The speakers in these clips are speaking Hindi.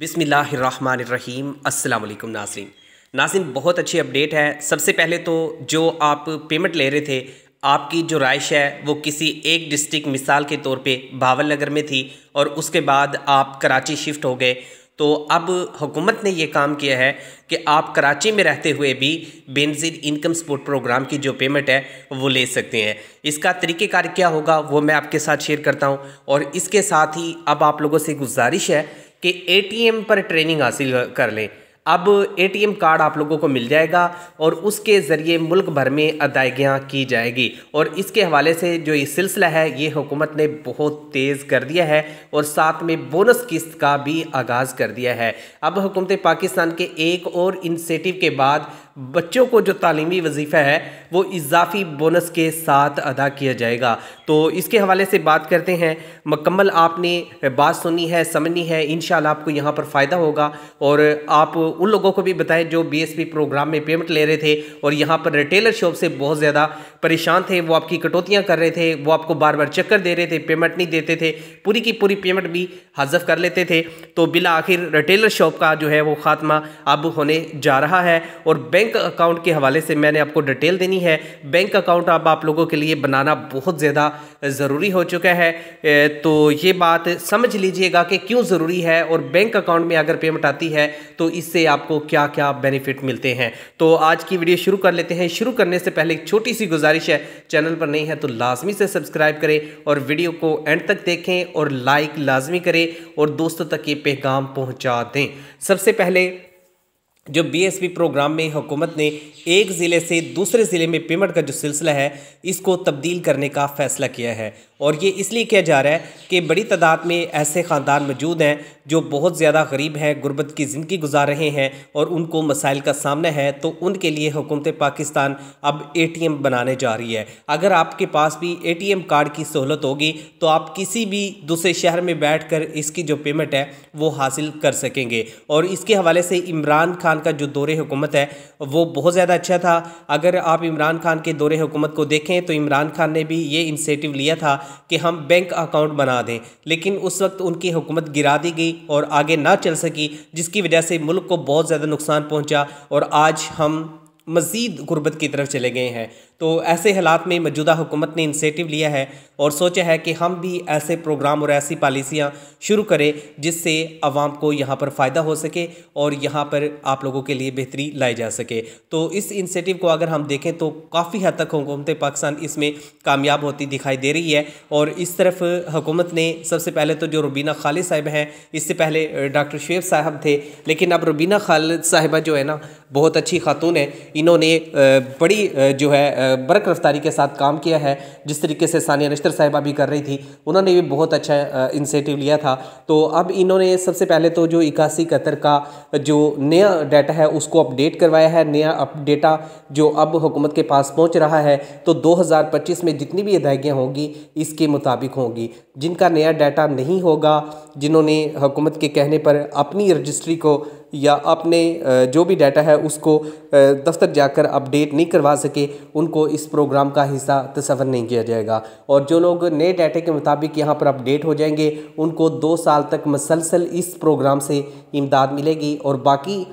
बिसमीम् अल्लाम नासरीन नासिन बहुत अच्छी अपडेट है सबसे पहले तो जो आप पेमेंट ले रहे थे आपकी जो राइश है वो किसी एक डिस्ट्रिक्ट मिसाल के तौर पे भावल नगर में थी और उसके बाद आप कराची शिफ्ट हो गए तो अब हुकूमत ने ये काम किया है कि आप कराची में रहते हुए भी बेनजीर इनकम सपोर्ट प्रोग्राम की जो पेमेंट है वो ले सकते हैं इसका तरीक़ेकार क्या होगा वो मैं आपके साथ शेयर करता हूँ और इसके साथ ही अब आप लोगों से गुजारिश है कि एटीएम पर ट्रेनिंग हासिल कर लें अब एटीएम कार्ड आप लोगों को मिल जाएगा और उसके ज़रिए मुल्क भर में अदायगियाँ की जाएगी और इसके हवाले से जो ये सिलसिला है ये हुकूमत ने बहुत तेज़ कर दिया है और साथ में बोनस किस्त का भी आगाज़ कर दिया है अब हुकूमत पाकिस्तान के एक और इंसेटिव के बाद बच्चों को जो तालीमी वजीफ़ा है वो इजाफी बोनस के साथ अदा किया जाएगा तो इसके हवाले से बात करते हैं मकम्मल आपने बात सुनी है समझनी है इन आपको यहाँ पर फ़ायदा होगा और आप उन लोगों को भी बताएं जो बीएसपी प्रोग्राम में पेमेंट ले रहे थे और यहाँ पर रिटेलर शॉप से बहुत ज़्यादा परेशान थे वो आपकी कटौतियाँ कर रहे थे वो आपको बार बार चक्कर दे रहे थे पेमेंट नहीं देते थे पूरी की पूरी पेमेंट भी हजफ कर लेते थे तो बिला आखिर रिटेलर शॉप का जो है वो खात्मा अब होने जा रहा है और बैंक बैंक अकाउंट के हवाले से मैंने आपको डिटेल देनी है बैंक अकाउंट अब आप लोगों के लिए बनाना बहुत ज़्यादा ज़रूरी हो चुका है तो ये बात समझ लीजिएगा कि क्यों ज़रूरी है और बैंक अकाउंट में अगर पेमेंट आती है तो इससे आपको क्या क्या बेनिफिट मिलते हैं तो आज की वीडियो शुरू कर लेते हैं शुरू करने से पहले एक छोटी सी गुजारिश है चैनल पर नहीं है तो लाजमी से सब्सक्राइब करें और वीडियो को एंड तक देखें और लाइक लाजमी करें और दोस्तों तक ये पैगाम पहुँचा दें सबसे पहले जो बीएसपी प्रोग्राम में हुकूमत ने एक ज़िले से दूसरे ज़िले में पेमेंट का जो सिलसिला है इसको तब्दील करने का फ़ैसला किया है और ये इसलिए किया जा रहा है कि बड़ी तादाद में ऐसे ख़ानदान मौजूद हैं जो बहुत ज़्यादा गरीब हैं गुर्बत की ज़िंदगी गुजार रहे हैं और उनको मसाइल का सामना है तो उनके लिए हुकूमत पाकिस्तान अब ए बनाने जा रही है अगर आपके पास भी ए कार्ड की सहूलत होगी तो आप किसी भी दूसरे शहर में बैठ कर इसकी जो पेमेंट है वो हासिल कर सकेंगे और इसके हवाले से इमरान खान खान का जो दौरे हुकूमत है वो बहुत ज़्यादा अच्छा था अगर आप इमरान खान के दौरे हुकूमत को देखें तो इमरान खान ने भी ये इंसेटिव लिया था कि हम बैंक अकाउंट बना दें लेकिन उस वक्त उनकी हुकूमत गिरा दी गई और आगे ना चल सकी जिसकी वजह से मुल्क को बहुत ज़्यादा नुकसान पहुँचा और आज हम मज़ीद गुर्बत की तरफ चले गए हैं तो ऐसे हालात में मौजूदा हुकूमत ने इंसेटिव लिया है और सोचा है कि हम भी ऐसे प्रोग्राम और ऐसी पॉलिसियाँ शुरू करें जिससे आवाम को यहाँ पर फ़ायदा हो सके और यहाँ पर आप लोगों के लिए बेहतरी लाई जा सके तो इस इंसेटिव को अगर हम देखें तो काफ़ी हद तक हुकूमत पाकिस्तान इसमें कामयाब होती दिखाई दे रही है और इस तरफ हुकूमत ने सबसे पहले तो जो रुबीना खालिद साहिब हैं इससे पहले डॉक्टर शेब साहब थे लेकिन अब रुबीना खालिद साहिबा जो है ना बहुत अच्छी खातून है इन्होंने बड़ी जो है बरक रफ्तारी के साथ काम किया है जिस तरीके से सानिया नश्तर साहिबा भी कर रही थी उन्होंने भी बहुत अच्छा इंसेटिव लिया था तो अब इन्होंने सबसे पहले तो जो इक्यासी कतर का जो नया डाटा है उसको अपडेट करवाया है नया अप डेटा जो अब हुकूमत के पास पहुँच रहा है तो दो में जितनी भी अदायगियाँ होंगी इसके मुताबिक होंगी जिनका नया डाटा नहीं होगा जिन्होंने हुकूमत के कहने पर अपनी रजिस्ट्री को या अपने जो भी डाटा है उसको दफ्तर जाकर अपडेट नहीं करवा सके उनको इस प्रोग्राम का हिस्सा तस्वर नहीं किया जाएगा और जो लोग नए डाटे के मुताबिक यहाँ पर अपडेट हो जाएंगे उनको दो साल तक मसलसल इस प्रोग्राम से इमदाद मिलेगी और बाकी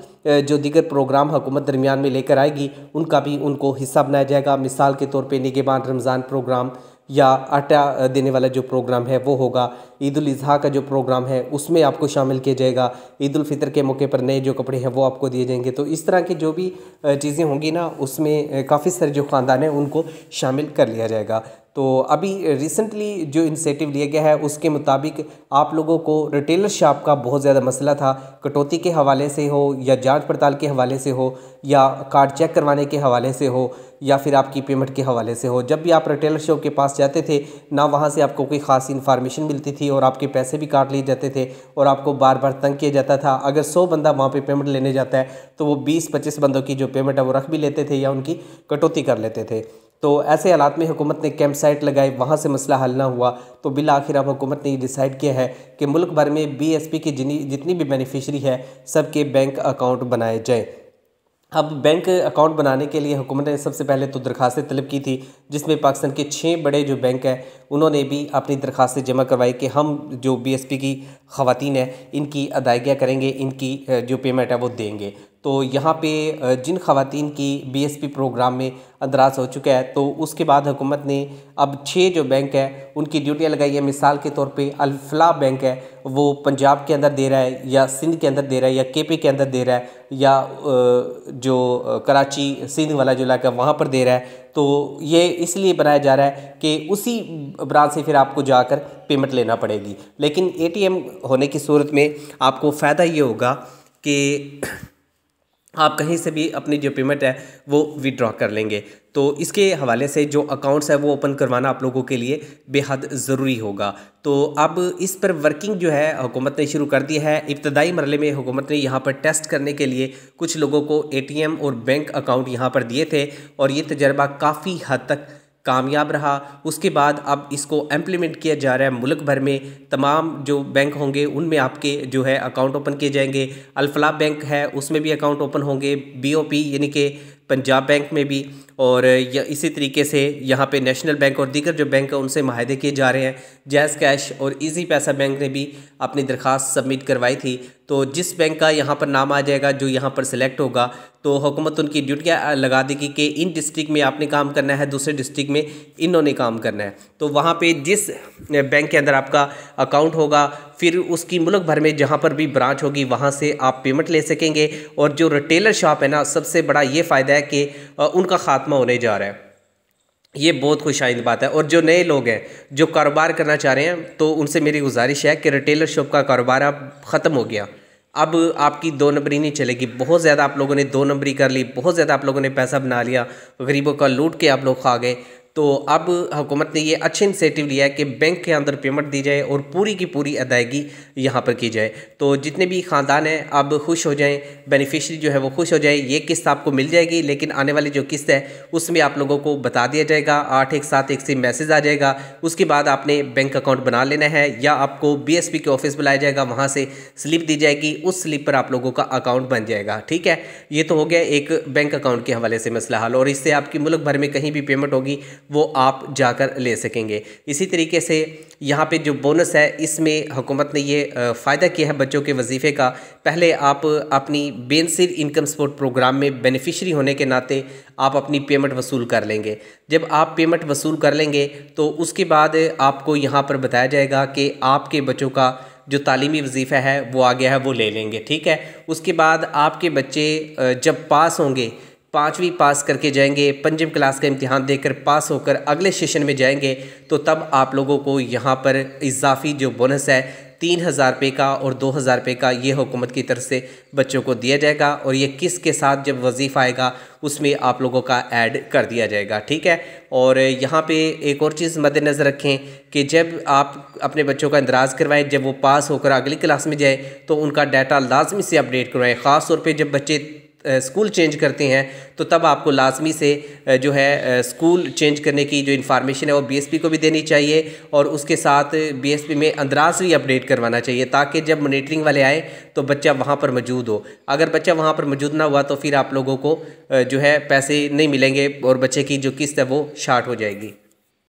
जो दिगर प्रोग्राम हुकूमत दरमियान में लेकर आएगी उनका भी उनको हिस्सा बनाया जाएगा मिसाल के तौर पर निगेबान रमज़ान प्रोग्राम या आटा देने वाला जो प्रोग्राम है वो होगा ईद अजी का जो प्रोग्राम है उसमें आपको शामिल किया जाएगा ईद अलफितर के मौके पर नए जो कपड़े हैं वो आपको दिए जाएंगे तो इस तरह की जो भी चीज़ें होंगी ना उसमें काफ़ी सारे जो ख़ानदान हैं उनको शामिल कर लिया जाएगा तो अभी रिसेंटली जो इंसेटिव लिया गया है उसके मुताबिक आप लोगों को रिटेलर शॉप का बहुत ज़्यादा मसला था कटौती के हवाले से हो या जांच पड़ताल के हवाले से हो या कार्ड चेक करवाने के हवाले से हो या फिर आपकी पेमेंट के हवाले से हो जब भी आप रिटेलर शॉप के पास जाते थे ना वहाँ से आपको कोई ख़ास इन्फॉर्मेशन मिलती थी थी और आपके पैसे भी काट लिए जाते थे और आपको बार बार तंग किया जाता था अगर सौ बंदा वहाँ पर पे पेमेंट लेने जाता है तो वो बीस पच्चीस बंदों की जो पेमेंट है वो रख भी लेते थे या उनकी कटौती कर लेते थे तो ऐसे हालात में हुकूमत ने कैंप साइट लगाए वहाँ से मसला हल ना हुआ तो बिल आखिर अब हुकूमत ने डिसाइड किया है कि मुल्क भर में बी एस पी की जितनी भी बेनिफिशरी है सबके बैंक अकाउंट बनाए जाएँ अब बैंक अकाउंट बनाने के लिए हुकूमत ने सबसे पहले तो दरखास्तें तलब की थी जिसमें पाकिस्तान के छः बड़े जो बैंक हैं उन्होंने भी अपनी दरखास्तें जमा करवाई कि हम जो बी एस पी की ख़वातीन हैं इनकी अदायगियाँ करेंगे इनकी जो पेमेंट है वो देंगे तो यहाँ पे जिन खातन की बीएसपी प्रोग्राम में अंदराज हो चुका है तो उसके बाद हुकूमत ने अब छः जो बैंक है उनकी ड्यूटियाँ लगाई है मिसाल के तौर पे अल्फला बैंक है वो पंजाब के अंदर दे रहा है या सिंध के अंदर दे रहा है या केपी के अंदर दे रहा है या जो कराची सिंध वाला जो इलाका वहाँ पर दे रहा है तो ये इसलिए बनाया जा रहा है कि उसी ब्रांच से फिर आपको जाकर पेमेंट लेना पड़ेगी लेकिन ए होने की सूरत में आपको फ़ायदा ये होगा कि आप कहीं से भी अपनी जो पेमेंट है वो विड्रॉ कर लेंगे तो इसके हवाले से जो अकाउंट्स है वो ओपन करवाना आप लोगों के लिए बेहद ज़रूरी होगा तो अब इस पर वर्किंग जो है हुकूमत ने शुरू कर दी है इब्तदाई मरले में हुकूमत ने यहाँ पर टेस्ट करने के लिए कुछ लोगों को एटीएम और बैंक अकाउंट यहाँ पर दिए थे और ये तजर्बा काफ़ी हद तक कामयाब रहा उसके बाद अब इसको इम्प्लीमेंट किया जा रहा है मुल्क भर में तमाम जो बैंक होंगे उनमें आपके जो है अकाउंट ओपन किए जाएंगे अल्फला बैंक है उसमें भी अकाउंट ओपन होंगे बी यानी कि पंजाब बैंक में भी और इसी तरीके से यहाँ पे नेशनल बैंक और दीगर जो बैंक हैं उनसे माहदे किए जा रहे हैं जैस कैश और इजी पैसा बैंक ने भी अपनी दरख्वास्त सबमिट करवाई थी तो जिस बैंक का यहाँ पर नाम आ जाएगा जो यहाँ पर सिलेक्ट होगा तो हुकूमत तो उनकी ड्यूटियाँ लगा देगी कि इन डिस्ट्रिक्ट में आपने काम करना है दूसरे डिस्ट्रिक्ट में इन्होंने काम करना है तो वहाँ पर जिस बैंक के अंदर आपका अकाउंट होगा फिर उसकी मुल्क भर में जहाँ पर भी ब्रांच होगी वहाँ से आप पेमेंट ले सकेंगे और जो रिटेलर शॉप है ना सबसे बड़ा ये फ़ायदा है कि उनका खात खात्मा होने जा रहा है ये बहुत खुशाइंद बात है और जो नए लोग हैं जो कारोबार करना चाह रहे हैं तो उनसे मेरी गुजारिश है कि रिटेलर शॉप का कारोबार अब ख़त्म हो गया अब आपकी दो नंबरी नहीं चलेगी बहुत ज़्यादा आप लोगों ने दो नंबरी कर ली बहुत ज़्यादा आप लोगों ने पैसा बना लिया गरीबों का लूट के आप लोग खा गए तो अब हुकूमत ने ये अच्छे इंसेटिव लिया है कि बैंक के अंदर पेमेंट दी जाए और पूरी की पूरी अदायगी यहाँ पर की जाए तो जितने भी ख़ानदान हैं अब खुश हो जाएं बेनिफिशरी जो है वो खुश हो जाए ये किस्त आपको मिल जाएगी लेकिन आने वाली जो किस्त है उसमें आप लोगों को बता दिया जाएगा आठ एक सात एक से मैसेज आ जाएगा उसके बाद आपने बैंक अकाउंट बना लेना है या आपको बी के ऑफिस बुलाया जाएगा वहाँ से स्लिप दी जाएगी उस स्लिप पर आप लोगों का अकाउंट बन जाएगा ठीक है ये तो हो गया एक बैंक अकाउंट के हवाले से मसला हल और इससे आपकी मुल्क भर में कहीं भी पेमेंट होगी वो आप जाकर ले सकेंगे इसी तरीके से यहाँ पे जो बोनस है इसमें हुकूमत ने ये फ़ायदा किया है बच्चों के वजीफ़े का पहले आप अपनी बेनसिर इनकम सपोर्ट प्रोग्राम में बेनिफिशरी होने के नाते आप अपनी पेमेंट वसूल कर लेंगे जब आप पेमेंट वसूल कर लेंगे तो उसके बाद आपको यहाँ पर बताया जाएगा कि आपके बच्चों का जो तालीमी वजीफ़ा है वो आ गया है वो ले लेंगे ठीक है उसके बाद आपके बच्चे जब पास होंगे पाँचवीं पास करके जाएंगे पंचम क्लास का इम्तिहान देकर पास होकर अगले सेशन में जाएंगे तो तब आप लोगों को यहाँ पर इजाफी जो बोनस है तीन हज़ार रुपये का और दो हज़ार रुपये का ये हुकूमत की तरफ से बच्चों को दिया जाएगा और ये किस के साथ जब वजीफ़ा आएगा उसमें आप लोगों का ऐड कर दिया जाएगा ठीक है और यहाँ पे एक और चीज़ मद्देनज़र रखें कि जब आप अपने बच्चों का इंदराज करवाएं जब वो पास होकर अगली क्लास में जाए तो उनका डाटा लाजमी से अपडेट करवाएँ ख़ास तौर पर जब बच्चे स्कूल चेंज करते हैं तो तब आपको लाजमी से जो है स्कूल चेंज करने की जो इन्फॉर्मेशन है वो बीएसपी को भी देनी चाहिए और उसके साथ बीएसपी में अंदराज भी अपडेट करवाना चाहिए ताकि जब मोनिटरिंग वाले आए तो बच्चा वहाँ पर मौजूद हो अगर बच्चा वहाँ पर मौजूद ना हुआ तो फिर आप लोगों को जो है पैसे नहीं मिलेंगे और बच्चे की जो किस्त है वो शार्ट हो जाएगी